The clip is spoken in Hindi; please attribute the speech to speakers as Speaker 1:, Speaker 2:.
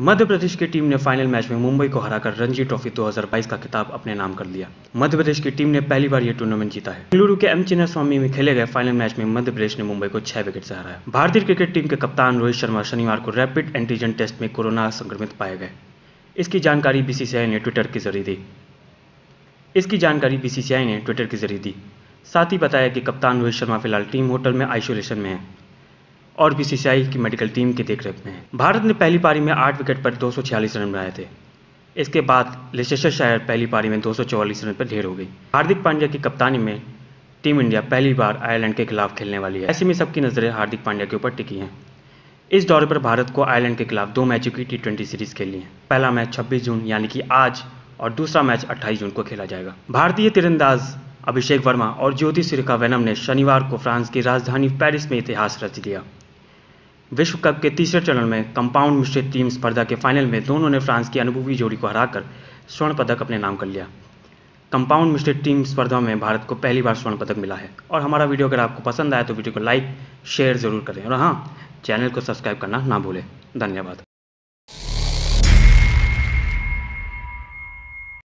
Speaker 1: मध्य प्रदेश की टीम ने फाइनल मैच में मुंबई को हराकर रणजी ट्रॉफी 2022 का खिताब अपने नाम कर लिया मध्य प्रदेश की टीम ने पहली बार यह टूर्नामेंट जीता है बेंगलुरु के एम चिन्ह स्वामी में खेले गए फाइनल मैच में मध्य प्रदेश ने मुंबई को छह विकेट से हराया भारतीय क्रिकेट टीम के कप्तान रोहित शर्मा शनिवार को रैपिड एंटीजन टेस्ट में कोरोना संक्रमित पाए गए इसकी जानकारी बीसीसीआई ने ट्विटर के जरिए दी इसकी जानकारी बीसीसीआई ने ट्विटर के जरिए दी साथ ही बताया कि कप्तान रोहित शर्मा फिलहाल टीम होटल में आइसोलेशन में है और बीसीसीआई की मेडिकल टीम की देखरेख में है भारत ने पहली पारी में आठ विकेट पर दो रन बनाए थे इसके बाद लेस्टर शायर पहली पारी में दो रन पर ढेर हो गई हार्दिक पांड्या की कप्तानी में टीम इंडिया पहली बार आयरलैंड के खिलाफ खेलने वाली है ऐसे में सबकी नज़रें हार्दिक पांड्या के ऊपर टिकी हैं इस दौरे पर भारत को आयरलैंड के खिलाफ दो मैचों की टी सीरीज खेलनी है पहला मैच छब्बीस जून यानी कि आज और दूसरा मैच अट्ठाईस जून को खेला जाएगा भारतीय तिरंदाज अभिषेक वर्मा और ज्योति सिरका वैनम ने शनिवार को फ्रांस की राजधानी पेरिस में इतिहास रच दिया विश्व कप के तीसरे चरण में कंपाउंड मिश्रित टीम स्पर्धा के फाइनल में दोनों ने फ्रांस की अनुभवी जोड़ी को हराकर स्वर्ण पदक अपने नाम कर लिया कंपाउंड मिश्रित टीम स्पर्धा में भारत को पहली बार स्वर्ण पदक मिला है और हमारा वीडियो अगर आपको पसंद आया तो वीडियो को लाइक शेयर ज़रूर करें और हाँ चैनल को सब्सक्राइब करना ना भूलें धन्यवाद